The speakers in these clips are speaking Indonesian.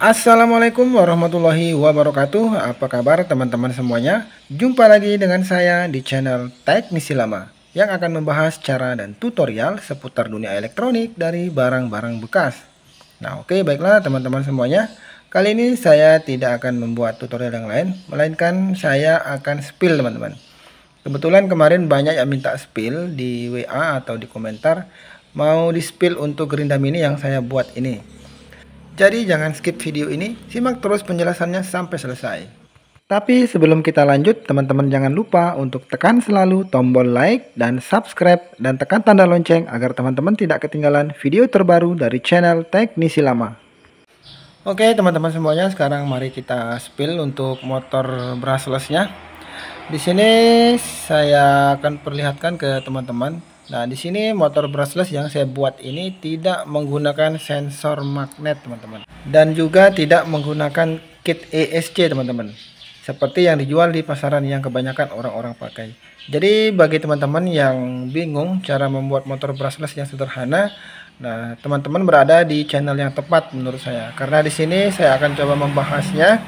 Assalamualaikum warahmatullahi wabarakatuh Apa kabar teman-teman semuanya Jumpa lagi dengan saya di channel Teknisi Lama Yang akan membahas cara dan tutorial seputar dunia elektronik dari barang-barang bekas Nah oke okay, baiklah teman-teman semuanya Kali ini saya tidak akan membuat tutorial yang lain Melainkan saya akan spill teman-teman Kebetulan kemarin banyak yang minta spill di WA atau di komentar Mau di spill untuk gerinda mini yang saya buat ini jadi jangan skip video ini, simak terus penjelasannya sampai selesai. Tapi sebelum kita lanjut, teman-teman jangan lupa untuk tekan selalu tombol like dan subscribe dan tekan tanda lonceng agar teman-teman tidak ketinggalan video terbaru dari channel Teknisi Lama. Oke teman-teman semuanya, sekarang mari kita spill untuk motor brushlessnya. Di sini saya akan perlihatkan ke teman-teman Nah, di sini motor brushless yang saya buat ini tidak menggunakan sensor magnet, teman-teman. Dan juga tidak menggunakan kit ESC, teman-teman. Seperti yang dijual di pasaran yang kebanyakan orang-orang pakai. Jadi, bagi teman-teman yang bingung cara membuat motor brushless yang sederhana, nah, teman-teman berada di channel yang tepat menurut saya. Karena di sini saya akan coba membahasnya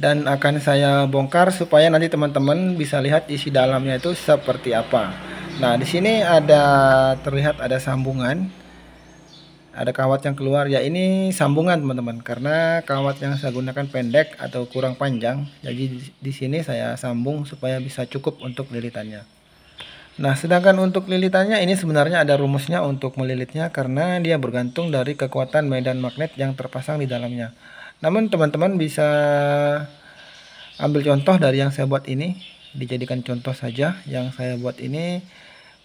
dan akan saya bongkar supaya nanti teman-teman bisa lihat isi dalamnya itu seperti apa. Nah, di sini ada terlihat ada sambungan. Ada kawat yang keluar ya ini sambungan teman-teman karena kawat yang saya gunakan pendek atau kurang panjang. Jadi di sini saya sambung supaya bisa cukup untuk lilitannya. Nah, sedangkan untuk lilitannya ini sebenarnya ada rumusnya untuk melilitnya karena dia bergantung dari kekuatan medan magnet yang terpasang di dalamnya. Namun teman-teman bisa ambil contoh dari yang saya buat ini dijadikan contoh saja yang saya buat ini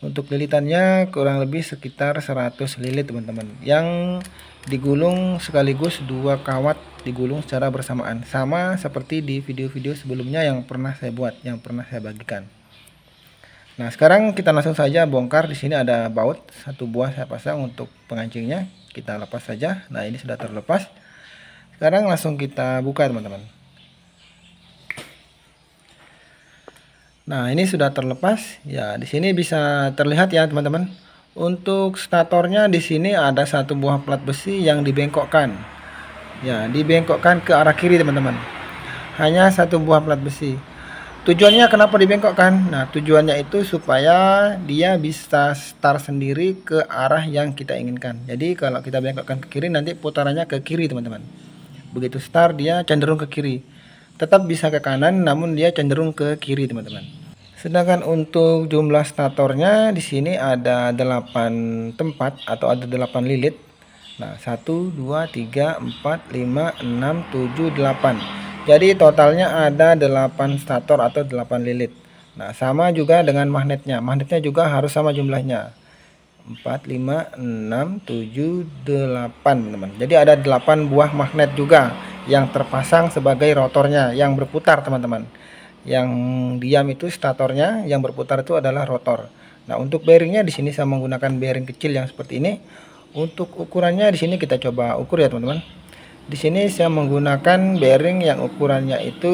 untuk lilitannya kurang lebih sekitar 100 lilit teman-teman yang digulung sekaligus dua kawat digulung secara bersamaan sama seperti di video-video sebelumnya yang pernah saya buat yang pernah saya bagikan nah sekarang kita langsung saja bongkar di sini ada baut satu buah saya pasang untuk pengancingnya kita lepas saja nah ini sudah terlepas sekarang langsung kita buka teman-teman Nah, ini sudah terlepas. Ya, di sini bisa terlihat ya, teman-teman. Untuk statornya di sini ada satu buah plat besi yang dibengkokkan. Ya, dibengkokkan ke arah kiri, teman-teman. Hanya satu buah plat besi. Tujuannya kenapa dibengkokkan? Nah, tujuannya itu supaya dia bisa start sendiri ke arah yang kita inginkan. Jadi, kalau kita bengkokkan ke kiri nanti putarannya ke kiri, teman-teman. Begitu start dia cenderung ke kiri tetap bisa ke kanan namun dia cenderung ke kiri teman-teman Sedangkan untuk jumlah statornya di sini ada 8 tempat atau ada 8 lilit. Nah, 1 2 3 4 5 6 7 8. Jadi totalnya ada 8 stator atau 8 lilit. Nah, sama juga dengan magnetnya. Magnetnya juga harus sama jumlahnya. 4 5 6 7 8, teman Jadi ada 8 buah magnet juga yang terpasang sebagai rotornya yang berputar, teman-teman yang diam itu statornya yang berputar itu adalah rotor nah untuk bearingnya di sini saya menggunakan bearing kecil yang seperti ini untuk ukurannya di sini kita coba ukur ya teman-teman di sini saya menggunakan bearing yang ukurannya itu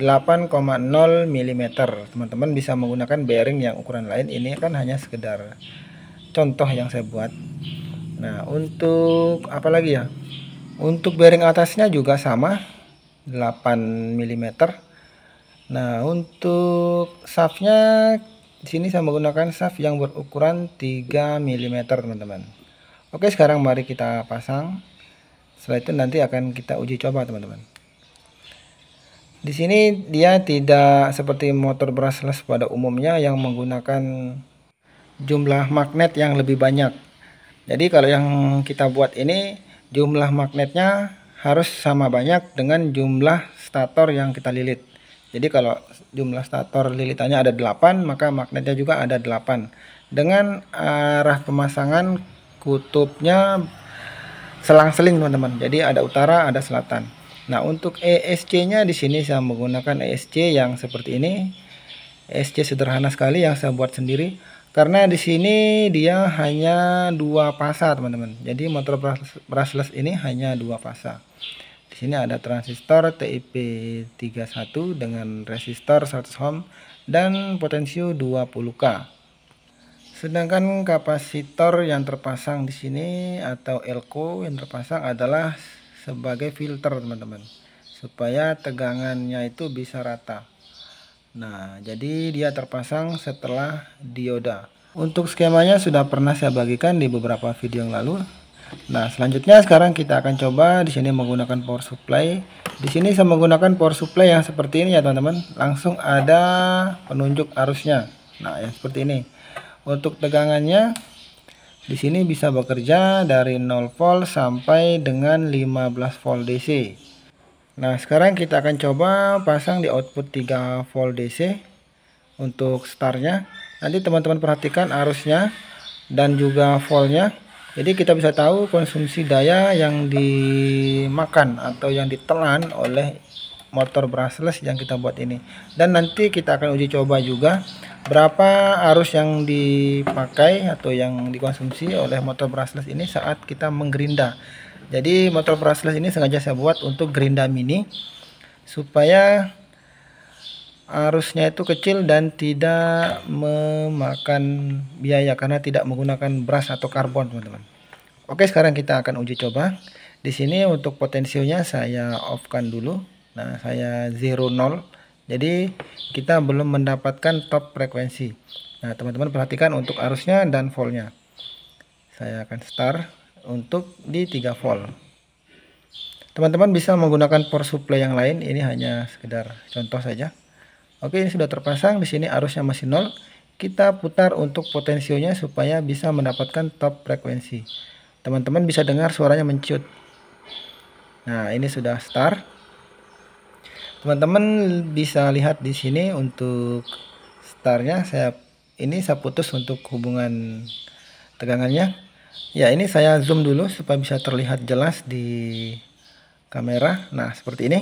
8,0 mm teman-teman bisa menggunakan bearing yang ukuran lain ini kan hanya sekedar contoh yang saya buat nah untuk apa lagi ya untuk bearing atasnya juga sama 8 mm Nah, untuk safnya di sini saya menggunakan saf yang berukuran 3 mm, teman-teman. Oke, sekarang mari kita pasang. Setelah itu nanti akan kita uji coba, teman-teman. Di sini dia tidak seperti motor brushless pada umumnya yang menggunakan jumlah magnet yang lebih banyak. Jadi kalau yang kita buat ini jumlah magnetnya harus sama banyak dengan jumlah stator yang kita lilit. Jadi kalau jumlah stator lilitannya ada 8, maka magnetnya juga ada 8. Dengan arah pemasangan kutubnya selang-seling teman-teman. Jadi ada utara, ada selatan. Nah, untuk ESC-nya di sini saya menggunakan ESC yang seperti ini. ESC sederhana sekali yang saya buat sendiri karena di sini dia hanya dua pasa teman-teman. Jadi motor brushless ini hanya dua pasa sini ada transistor TIP31 dengan resistor 100 ohm dan potensio 20K. Sedangkan kapasitor yang terpasang di sini atau elko yang terpasang adalah sebagai filter teman-teman supaya tegangannya itu bisa rata. Nah, jadi dia terpasang setelah dioda. Untuk skemanya sudah pernah saya bagikan di beberapa video yang lalu. Nah, selanjutnya sekarang kita akan coba di sini menggunakan power supply. Di sini saya menggunakan power supply yang seperti ini ya, teman-teman. Langsung ada penunjuk arusnya. Nah, yang seperti ini. Untuk tegangannya di sini bisa bekerja dari 0 volt sampai dengan 15 volt DC. Nah, sekarang kita akan coba pasang di output 3 volt DC untuk startnya. Nanti teman-teman perhatikan arusnya dan juga voltnya jadi kita bisa tahu konsumsi daya yang dimakan atau yang ditelan oleh motor brushless yang kita buat ini. Dan nanti kita akan uji coba juga berapa arus yang dipakai atau yang dikonsumsi oleh motor brushless ini saat kita menggerinda. Jadi motor brushless ini sengaja saya buat untuk gerinda mini supaya arusnya itu kecil dan tidak memakan biaya karena tidak menggunakan beras atau karbon teman-teman oke sekarang kita akan uji coba di sini untuk potensinya saya off kan dulu nah saya 0 nol jadi kita belum mendapatkan top frekuensi nah teman-teman perhatikan untuk arusnya dan voltnya saya akan start untuk di 3 volt teman-teman bisa menggunakan power supply yang lain ini hanya sekedar contoh saja Oke, ini sudah terpasang. Di sini arusnya masih nol. Kita putar untuk potensionya supaya bisa mendapatkan top frekuensi. Teman-teman bisa dengar suaranya mencut. Nah, ini sudah start. Teman-teman bisa lihat di sini untuk startnya saya ini saya putus untuk hubungan tegangannya. Ya, ini saya zoom dulu supaya bisa terlihat jelas di kamera. Nah, seperti ini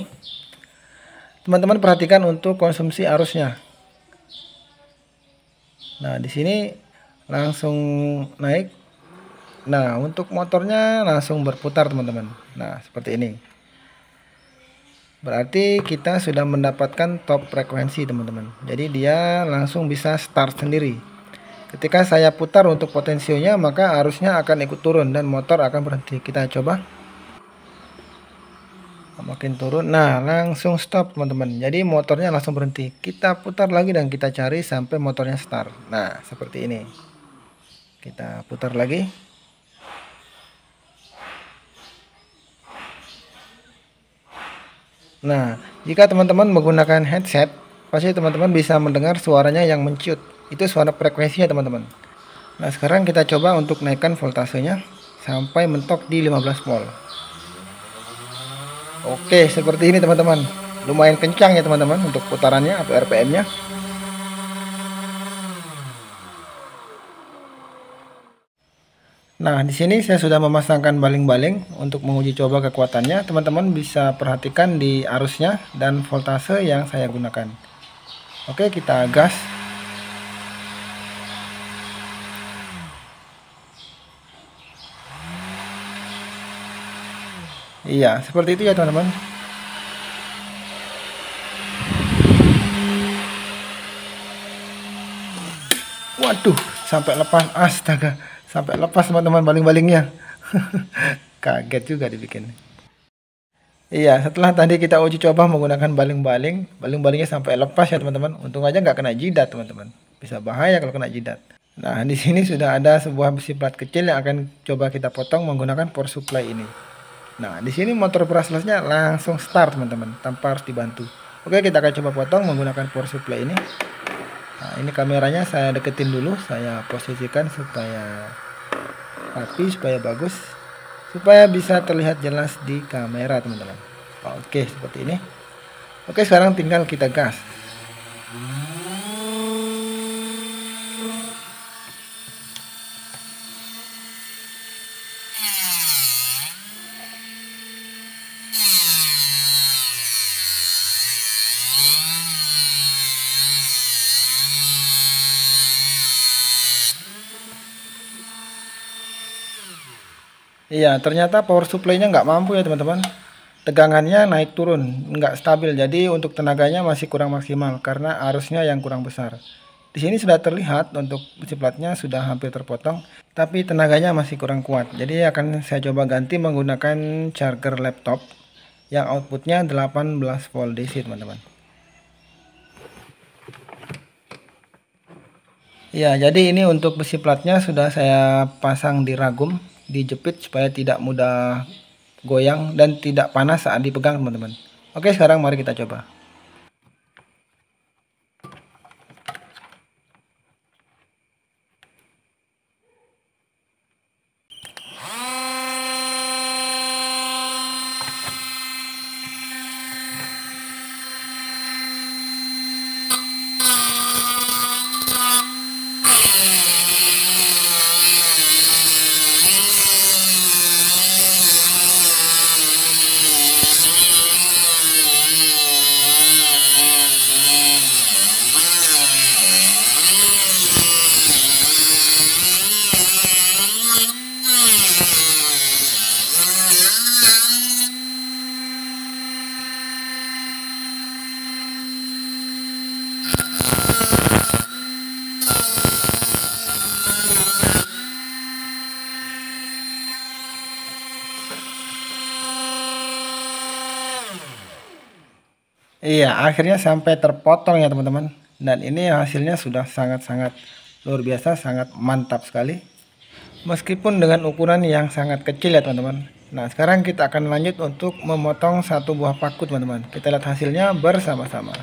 teman-teman perhatikan untuk konsumsi arusnya nah di sini langsung naik nah untuk motornya langsung berputar teman-teman nah seperti ini berarti kita sudah mendapatkan top frekuensi teman-teman jadi dia langsung bisa start sendiri ketika saya putar untuk potensinya maka arusnya akan ikut turun dan motor akan berhenti kita coba makin turun nah langsung stop teman-teman jadi motornya langsung berhenti kita putar lagi dan kita cari sampai motornya start nah seperti ini kita putar lagi nah jika teman-teman menggunakan headset pasti teman-teman bisa mendengar suaranya yang menciut itu suara frekuensinya teman-teman nah sekarang kita coba untuk naikkan voltasenya sampai mentok di 15 volt Oke, seperti ini teman-teman. Lumayan kencang ya teman-teman untuk putarannya atau RPM-nya. Nah, di sini saya sudah memasangkan baling-baling untuk menguji coba kekuatannya. Teman-teman bisa perhatikan di arusnya dan voltase yang saya gunakan. Oke, kita gas. Iya, seperti itu ya teman-teman. Waduh, sampai lepas astaga, sampai lepas teman-teman baling-balingnya. Kaget juga dibikin. Iya, setelah tadi kita uji coba menggunakan baling-baling, baling-balingnya sampai lepas ya teman-teman. Untung aja nggak kena jidat teman-teman. Bisa bahaya kalau kena jidat. Nah, di sini sudah ada sebuah besi plat kecil yang akan coba kita potong menggunakan power supply ini. Nah, di sini motor brushless-nya langsung start teman-teman, tanpa harus dibantu. Oke, kita akan coba potong menggunakan power supply ini. Nah, ini kameranya saya deketin dulu, saya posisikan supaya rapi, supaya bagus, supaya bisa terlihat jelas di kamera teman-teman. Oke, seperti ini. Oke, sekarang tinggal kita gas. Iya, ternyata power supply-nya nggak mampu ya teman-teman. Tegangannya naik turun, nggak stabil. Jadi untuk tenaganya masih kurang maksimal karena arusnya yang kurang besar. Di sini sudah terlihat untuk besi platnya sudah hampir terpotong, tapi tenaganya masih kurang kuat. Jadi akan saya coba ganti menggunakan charger laptop yang outputnya 18 volt DC teman-teman. Ya, jadi ini untuk besi platnya sudah saya pasang di ragum dijepit supaya tidak mudah goyang dan tidak panas saat dipegang teman-teman. Oke sekarang mari kita coba. Iya, akhirnya sampai terpotong ya teman-teman. Dan ini hasilnya sudah sangat-sangat luar biasa, sangat mantap sekali. Meskipun dengan ukuran yang sangat kecil ya teman-teman. Nah, sekarang kita akan lanjut untuk memotong satu buah paku teman-teman. Kita lihat hasilnya bersama-sama.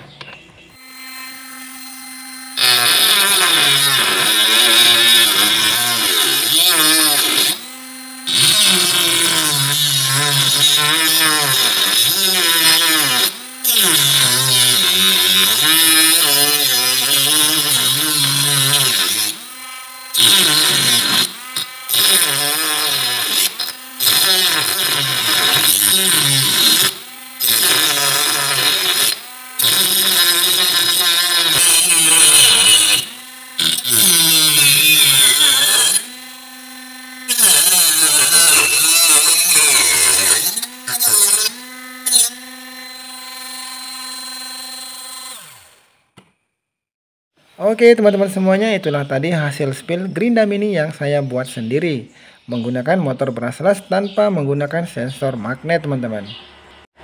Oke teman-teman semuanya itulah tadi hasil spill gerinda mini yang saya buat sendiri menggunakan motor brushless tanpa menggunakan sensor magnet teman-teman.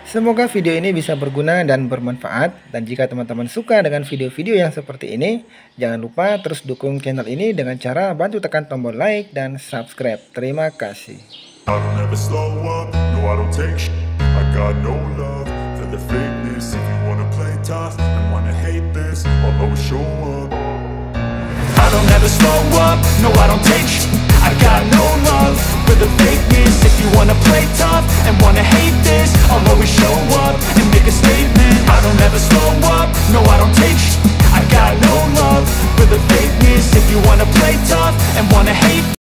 Semoga video ini bisa berguna dan bermanfaat dan jika teman-teman suka dengan video-video yang seperti ini jangan lupa terus dukung channel ini dengan cara bantu tekan tombol like dan subscribe. Terima kasih. the fakeness If you wanna play tough and wanna hate this I'll always show up I don't ever slow up, no I don't take sh I got no love for the fakeness If you wanna play tough and wanna hate this I'll always show up and make a statement I don't ever slow up, no I don't take sh I got no love for the fakeness If you wanna play tough and wanna hate